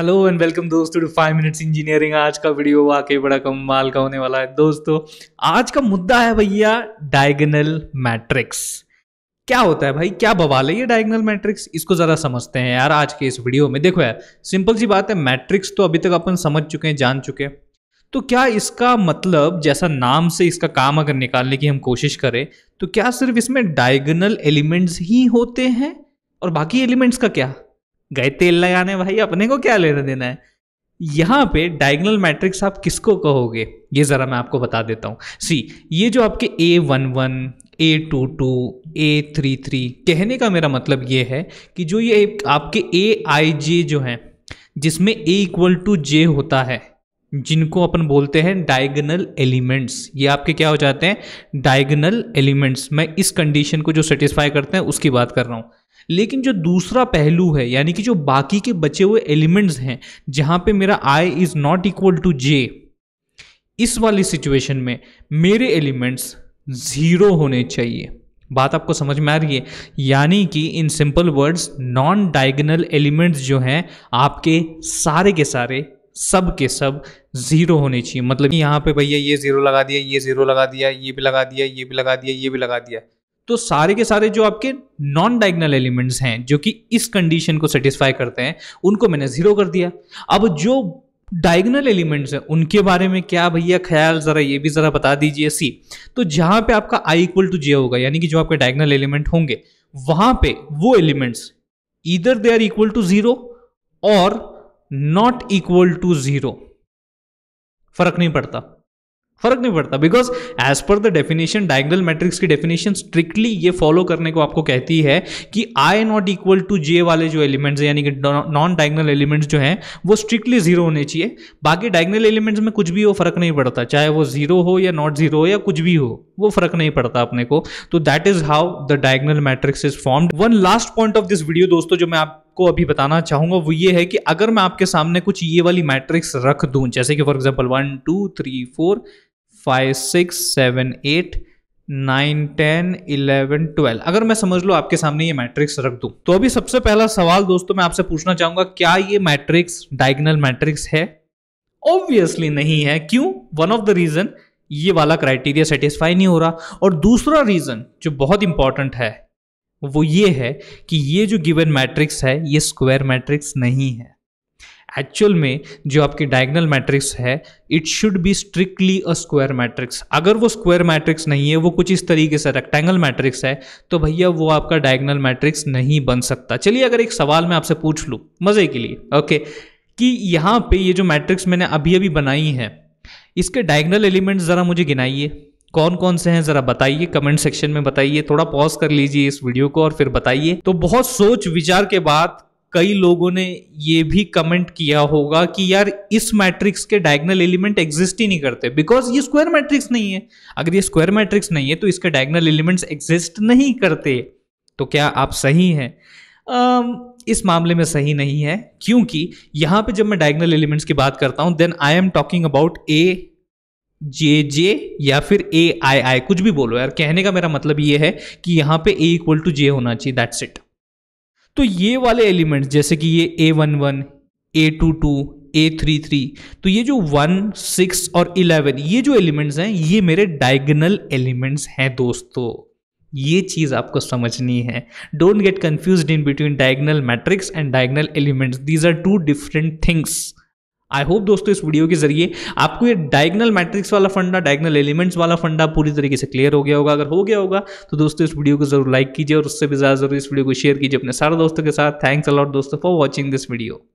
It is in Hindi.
हेलो एंड वेलकम दोस्तों टू फाइव मिनट्स इंजीनियरिंग आज का वीडियो वाकई बड़ा कमाल का होने वाला है दोस्तों आज का मुद्दा है भैया डायगनल मैट्रिक्स क्या होता है भाई क्या बवाल है ये डायगनल मैट्रिक्स इसको ज़रा समझते हैं यार आज के इस वीडियो में देखो यार सिंपल सी बात है मैट्रिक्स तो अभी तक अपन समझ चुके हैं जान चुके हैं तो क्या इसका मतलब जैसा नाम से इसका काम अगर निकालने की हम कोशिश करें तो क्या सिर्फ इसमें डायगनल एलिमेंट्स ही होते हैं और बाकी एलिमेंट्स का क्या गए तेल लगाने भाई अपने को क्या लेना देना है यहाँ पे डायगनल मैट्रिक्स आप किसको कहोगे ये ज़रा मैं आपको बता देता हूँ सी ये जो आपके A one one A two two A three three कहने का मेरा मतलब ये है कि जो ये आपके ए आई जे जो हैं जिसमें ए इक्वल टू जे होता है जिनको अपन बोलते हैं डायगनल एलिमेंट्स ये आपके क्या हो जाते हैं डायगनल एलिमेंट्स मैं इस कंडीशन को जो सेटिस्फाई करते हैं उसकी बात कर रहा हूँ लेकिन जो दूसरा पहलू है यानी कि जो बाकी के बचे हुए एलिमेंट्स हैं जहां पे मेरा I is not equal to J इस वाली सिचुएशन में मेरे एलिमेंट्स ज़ीरो होने चाहिए बात आपको समझ में आ रही है यानी कि in simple words non diagonal elements जो हैं आपके सारे के सारे सब के सब ज़ीरो होने चाहिए मतलब यहाँ पे भैया ये ज़ीरो लगा दिया ये ज़ीरो लगा दिया ये भी लगा दिया ये भी लगा दिया ये भी लगा दिया तो सारे के सारे जो आपके नॉन डायगनल एलिमेंट्स हैं जो कि इस कंडीशन को सेटिस्फाई करते हैं उनको मैंने ज़ीरो कर दिया अब जो डायगनल एलिमेंट्स हैं उनके बारे में क्या भैया ख्याल ज़रा ये भी ज़रा बता दीजिए सी तो जहां पे आपका आई इक्वल टू जे होगा यानी कि जो आपके डायगनल एलिमेंट होंगे वहां पे वो एलिमेंट्स इधर they are equal to zero और नॉट इक्वल टू ज़ीरो फर्क नहीं पड़ता फर्क नहीं पड़ता because as per the definition diagonal matrix की डेफिनेशन स्ट्रिक्टली ये फॉलो करने को आपको कहती है कि I not equal to J वाले जो एलिमेंट्स यानी कि नॉन डायगनल एलिमेंट्स जो हैं वो स्ट्रिक्टली जीरो होने चाहिए बाकी डायगनल एलिमेंट्स में कुछ भी हो फर्क नहीं पड़ता चाहे वो जीरो हो या नॉट जीरो हो या कुछ भी हो वो फर्क नहीं पड़ता अपने को तो that is how the diagonal matrix is formed one last point of this video दोस्तों जो मैं आप को अभी बताना चाहूंगा वो ये है कि अगर मैं आपके सामने कुछ ये वाली मैट्रिक्स रख दूं जैसे कि for example one two three four five six seven eight nine ten eleven twelve अगर मैं समझ लो आपके सामने ये मैट्रिक्स रख दूं तो अभी सबसे पहला सवाल दोस्तों मैं आपसे पूछना चाहूंगा क्या ये मैट्रिक्स डायगनल मैट्रिक्स है ऑब्वियसली नहीं है क्यों वन ऑफ द रीजन ये वाला क्राइटेरिया सेटिस्फाई नहीं हो रहा और दूसरा रीजन जो बहुत इंपॉर्टेंट है वो ये है कि ये जो गिवन मैट्रिक्स है ये स्क्वायर मैट्रिक्स नहीं है एक्चुअल में जो आपकी डायगनल मैट्रिक्स है it should be strictly a square matrix अगर वो स्क्वायर मैट्रिक्स नहीं है वो कुछ इस तरीके से रेक्टेंगल मैट्रिक्स है तो भैया वो आपका डायगनल मैट्रिक्स नहीं बन सकता चलिए अगर एक सवाल मैं आपसे पूछ लूँ मज़े के लिए ओके कि यहाँ पे ये जो मैट्रिक्स मैंने अभी अभी बनाई है इसके डायगनल एलिमेंट ज़रा मुझे गिनाइए कौन कौन से हैं ज़रा बताइए कमेंट सेक्शन में बताइए थोड़ा पॉज कर लीजिए इस वीडियो को और फिर बताइए तो बहुत सोच विचार के बाद कई लोगों ने ये भी कमेंट किया होगा कि यार इस मैट्रिक्स के डायगनल एलिमेंट एग्जिस्ट ही नहीं करते बिकॉज ये स्क्वायर मैट्रिक्स नहीं है अगर ये स्क्वायर मैट्रिक्स नहीं है तो इसके डायगनल एलिमेंट्स एग्जिस्ट नहीं करते तो क्या आप सही हैं इस मामले में सही नहीं है क्योंकि यहां पे जब मैं डायगनल एलिमेंट्स की बात करता हूं then I am talking about A J J या फिर ए आई आई कुछ भी बोलो यार कहने का मेरा मतलब ये है कि यहां पे ए इक्वल टू जे होना चाहिए दैट्स इट तो ये वाले एलिमेंट्स जैसे कि ये A one one A two two A three three तो ये जो वन सिक्स और इलेवन ये जो एलिमेंट्स हैं ये मेरे डायगनल एलिमेंट्स हैं दोस्तों ये चीज़ आपको समझनी है don't get confuse in between diagonal matrix and diagonal elements these are two different things I hope दोस्तों इस वीडियो के जरिए आपको ये डायगनल मैट्रिक्स वाला फंडा डायगनल एलिमेंट्स वाला फंडा पूरी तरीके से क्लियर हो गया होगा अगर हो गया होगा तो दोस्तों इस वीडियो को जरूर लाइक कीजिए और उससे भी ज़्यादा जरूर इस वीडियो को शेयर कीजिए अपने सारे दोस्तों के साथ थैंक्स अलॉट दोस्तों फॉर वॉचिंग दिस वीडियो